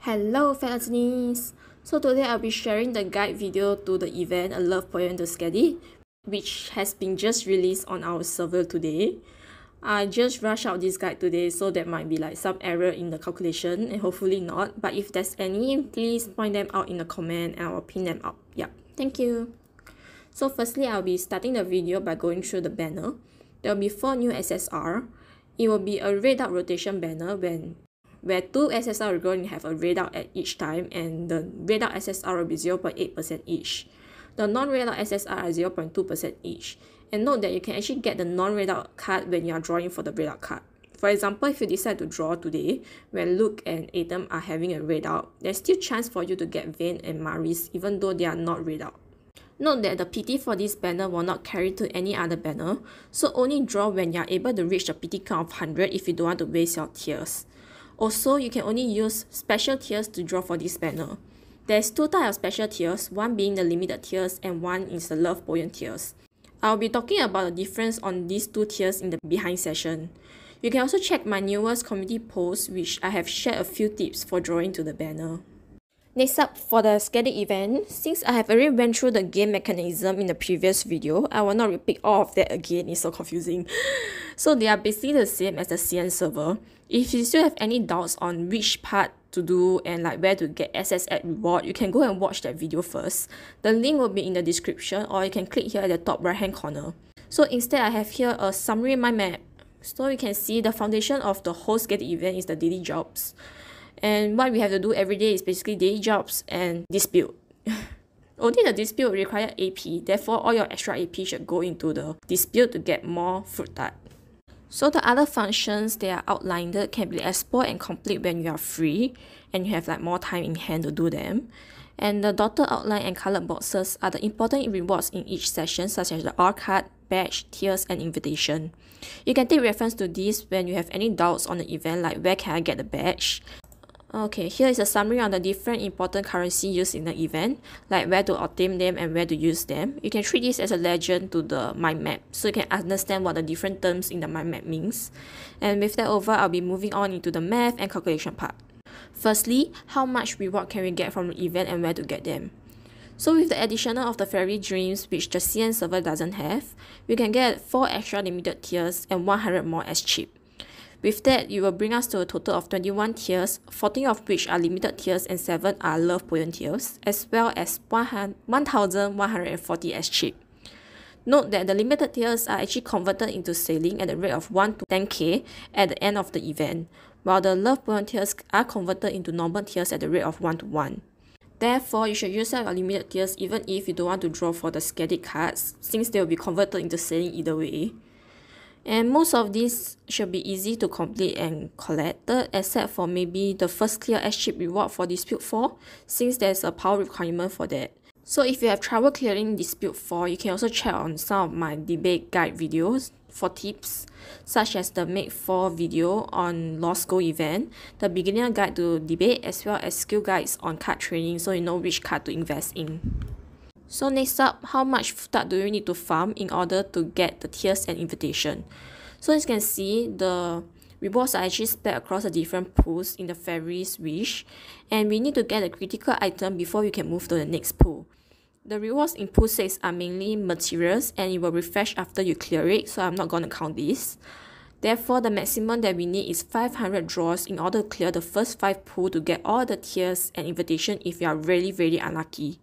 Hello Fanatinis! So today I'll be sharing the guide video to the event A Love Poem to Skadi which has been just released on our server today. I just rushed out this guide today so there might be like some error in the calculation and hopefully not but if there's any please point them out in the comment and I'll pin them up. Yeah, thank you! So firstly I'll be starting the video by going through the banner. There will be 4 new SSR. It will be a red dot rotation banner when where two SSR are going to have a readout at each time and the readout SSR will be 0.8% each. The non-readout SSR are 0.2% each. And note that you can actually get the non-readout card when you are drawing for the readout card. For example, if you decide to draw today, when Luke and Adam are having a readout, there's still chance for you to get Vane and Maris even though they are not readout. Note that the PT for this banner will not carry to any other banner, so only draw when you are able to reach the PT count of 100 if you don't want to waste your tears. Also, you can only use special tiers to draw for this banner. There's two types of special tiers, one being the limited tiers and one is the love poem tiers. I'll be talking about the difference on these two tiers in the behind session. You can also check my newest community post which I have shared a few tips for drawing to the banner. Next up, for the scaling event, since I have already went through the game mechanism in the previous video, I will not repeat all of that again, it's so confusing. so they are basically the same as the CN server. If you still have any doubts on which part to do and like where to get SS at reward, you can go and watch that video first. The link will be in the description or you can click here at the top right hand corner. So instead I have here a summary mind map. So you can see the foundation of the whole scaling event is the daily jobs. And what we have to do every day is basically day jobs and dispute. Only the dispute require AP, therefore all your extra AP should go into the dispute to get more fruit tart. So the other functions that are outlined can be explored and complete when you are free and you have like more time in hand to do them. And the dotted outline and colored boxes are the important rewards in each session such as the R card, badge, tiers, and invitation. You can take reference to these when you have any doubts on the event like where can I get the badge, Okay, here is a summary on the different important currency used in the event, like where to obtain them and where to use them. You can treat this as a legend to the mind map, so you can understand what the different terms in the mind map means. And with that over, I'll be moving on into the math and calculation part. Firstly, how much reward can we get from the event and where to get them? So with the additional of the fairy dreams which the CN server doesn't have, we can get 4 extra limited tiers and 100 more as cheap. With that, you will bring us to a total of 21 tiers, 14 of which are limited tiers and 7 are love poem tiers, as well as 1,140 as cheap. Note that the limited tiers are actually converted into sailing at the rate of 1 to 10k at the end of the event, while the love poem tiers are converted into normal tiers at the rate of 1 to 1. Therefore, you should use up your limited tiers even if you don't want to draw for the scattered cards, since they will be converted into sailing either way and most of these should be easy to complete and collected except for maybe the first clear S-chip reward for Dispute 4 since there's a power requirement for that. So if you have trouble clearing Dispute 4, you can also check on some of my debate guide videos for tips such as the Make 4 video on Law School event, the beginner guide to debate as well as skill guides on card training so you know which card to invest in. So next up, how much duck do you need to farm in order to get the tiers and invitation? So as you can see, the rewards are actually spread across the different pools in the fairy's wish, and we need to get a critical item before we can move to the next pool. The rewards in pool 6 are mainly materials and it will refresh after you clear it, so I'm not going to count this. Therefore, the maximum that we need is 500 draws in order to clear the first 5 pool to get all the tiers and invitation if you are really really unlucky.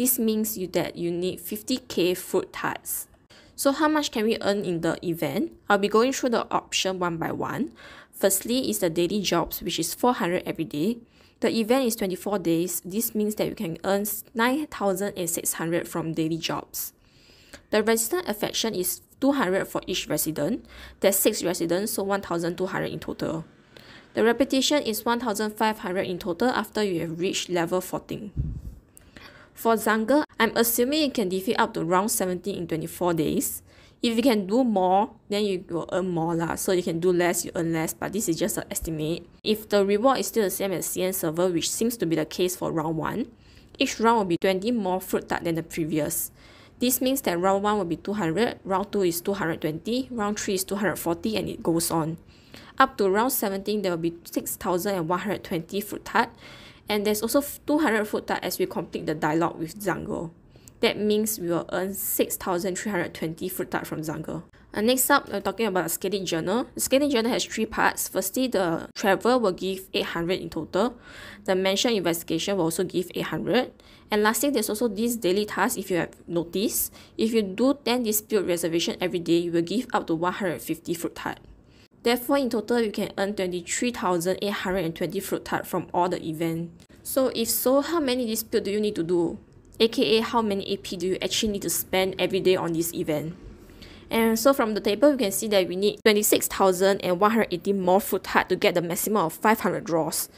This means you that you need 50k fruit tarts. So how much can we earn in the event? I'll be going through the option one by one. Firstly is the daily jobs which is 400 every day. The event is 24 days. This means that you can earn 9,600 from daily jobs. The resident affection is 200 for each resident. There's 6 residents, so 1,200 in total. The repetition is 1,500 in total after you have reached level 14. For Zanga, I'm assuming you can defeat up to round 17 in 24 days. If you can do more, then you will earn more lah. So you can do less, you earn less, but this is just an estimate. If the reward is still the same as CN server, which seems to be the case for round 1, each round will be 20 more fruit tart than the previous. This means that round 1 will be 200, round 2 is 220, round 3 is 240, and it goes on. Up to round 17, there will be 6,120 fruit tart. And there's also 200 food tart as we complete the dialogue with Zango. That means we will earn 6,320 foot tart from Zango. And uh, next up, we're talking about the scaling journal. The scaling journal has three parts. Firstly, the travel will give 800 in total. The mention investigation will also give 800. And lastly, there's also these daily tasks if you have noticed. If you do 10 dispute reservation every day, you will give up to 150 fruit tart. Therefore, in total, you can earn 23,820 fruit tart from all the event. So if so, how many dispute do you need to do? AKA, how many AP do you actually need to spend every day on this event? And so from the table, you can see that we need 26,180 more fruit tart to get the maximum of 500 draws.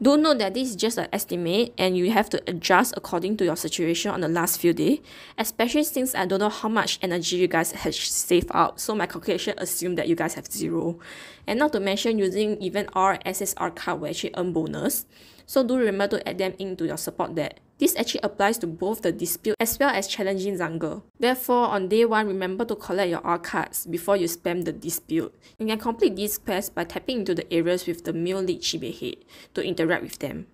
Do note that this is just an estimate and you have to adjust according to your situation on the last few days, especially since I don't know how much energy you guys have saved up, so my calculation assumed that you guys have zero. And not to mention using even our SSR card will actually earn bonus. So do remember to add them into your support deck. This actually applies to both the dispute as well as challenging Zangle. Therefore, on day 1, remember to collect your R cards before you spam the dispute. You can complete these quests by tapping into the areas with the male lead Chibi head to interact with them.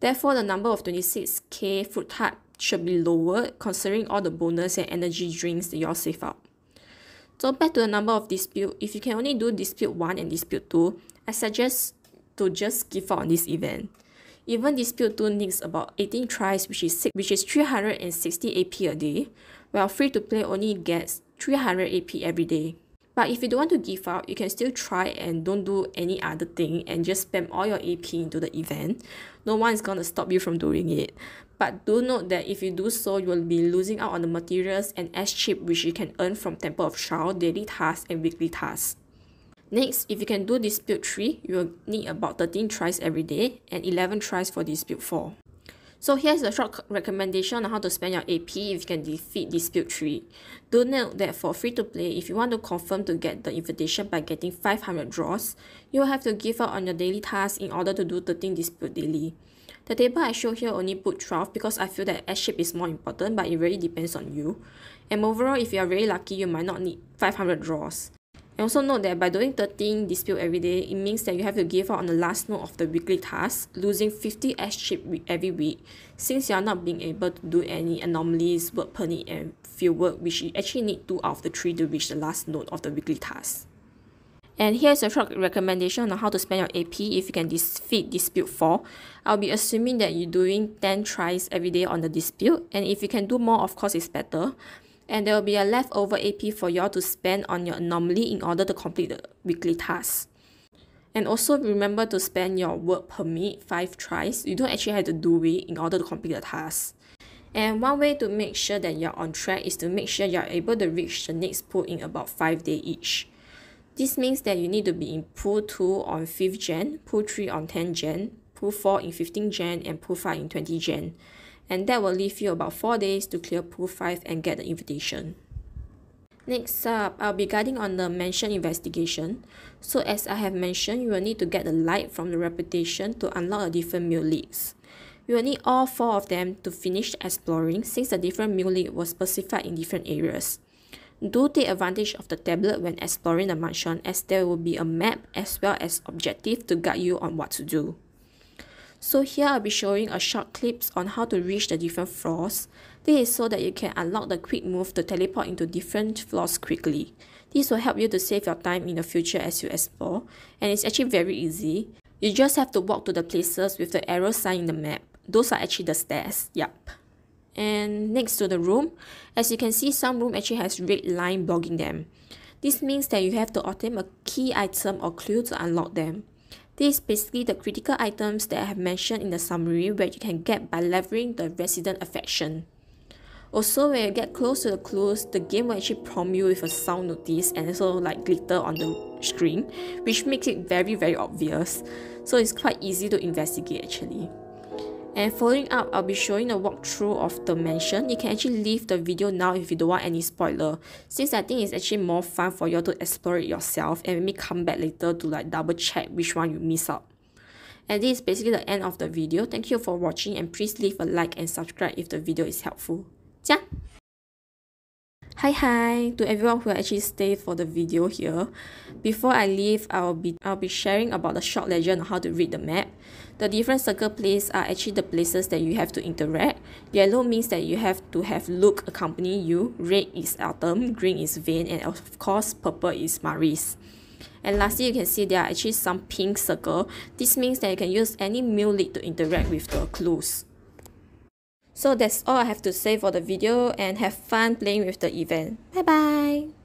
Therefore, the number of 26k fruit tart should be lowered considering all the bonus and energy drinks that y'all save up. So back to the number of dispute, if you can only do dispute 1 and dispute 2, I suggest to just give up on this event even dispute 2 nicks about 18 tries which is, six, which is 360 AP a day, while free to play only gets 300 AP every day. But if you don't want to give up, you can still try and don't do any other thing and just spam all your AP into the event. No one is gonna stop you from doing it. But do note that if you do so, you will be losing out on the materials and S chip which you can earn from Temple of Shroud, daily tasks, and weekly tasks. Next, if you can do dispute 3, you will need about 13 tries every day and 11 tries for dispute 4. So here's a short recommendation on how to spend your AP if you can defeat Dispute 3. Do note that for free-to-play, if you want to confirm to get the invitation by getting 500 draws, you will have to give up on your daily tasks in order to do 13 dispute daily. The table I show here only put 12 because I feel that S-shape is more important but it really depends on you. And overall, if you are very lucky, you might not need 500 draws. And also note that by doing 13 dispute every day, it means that you have to give out on the last note of the weekly task, losing 50 S chip every week, since you are not being able to do any anomalies, work permit and field work, which you actually need 2 out of the 3 to reach the last note of the weekly task. And here's a short recommendation on how to spend your AP if you can defeat dispute 4. I'll be assuming that you're doing 10 tries every day on the dispute, and if you can do more, of course, it's better and there will be a leftover AP for y'all to spend on your anomaly in order to complete the weekly task. And also remember to spend your work permit 5 tries. You don't actually have to do it in order to complete the task. And one way to make sure that you're on track is to make sure you're able to reach the next pool in about 5 days each. This means that you need to be in pool 2 on 5th gen, pool 3 on ten gen, pool 4 in fifteen gen, and pool 5 in twenty gen and that will leave you about 4 days to clear Pool 5 and get the invitation. Next up, I'll uh, be guiding on the mansion investigation. So as I have mentioned, you will need to get the light from the reputation to unlock the different meal leads. You will need all four of them to finish exploring since the different meal lead was specified in different areas. Do take advantage of the tablet when exploring the mansion as there will be a map as well as objective to guide you on what to do. So here I'll be showing a short clips on how to reach the different floors. This is so that you can unlock the quick move to teleport into different floors quickly. This will help you to save your time in the future as you explore and it's actually very easy. You just have to walk to the places with the arrow sign in the map. Those are actually the stairs. Yup and next to the room as you can see some room actually has red line blocking them this means that you have to obtain a key item or clue to unlock them these basically the critical items that I have mentioned in the summary where you can get by leveraging the resident affection. Also, when you get close to the clues, the game will actually prompt you with a sound notice and also like glitter on the screen, which makes it very very obvious. So it's quite easy to investigate actually. And following up, I'll be showing a walkthrough of the mansion. You can actually leave the video now if you don't want any spoiler. Since I think it's actually more fun for you to explore it yourself and maybe come back later to like double check which one you miss out. And this is basically the end of the video. Thank you for watching and please leave a like and subscribe if the video is helpful. 加。Hi hi to everyone who actually stayed for the video here. Before I leave, I'll be I'll be sharing about the short legend on how to read the map. The different circle places are actually the places that you have to interact. Yellow means that you have to have Luke accompany you. Red is Autumn, green is Vane, and of course purple is Maris. And lastly, you can see there are actually some pink circle. This means that you can use any meal lead to interact with the clues. So that's all I have to say for the video and have fun playing with the event. Bye bye!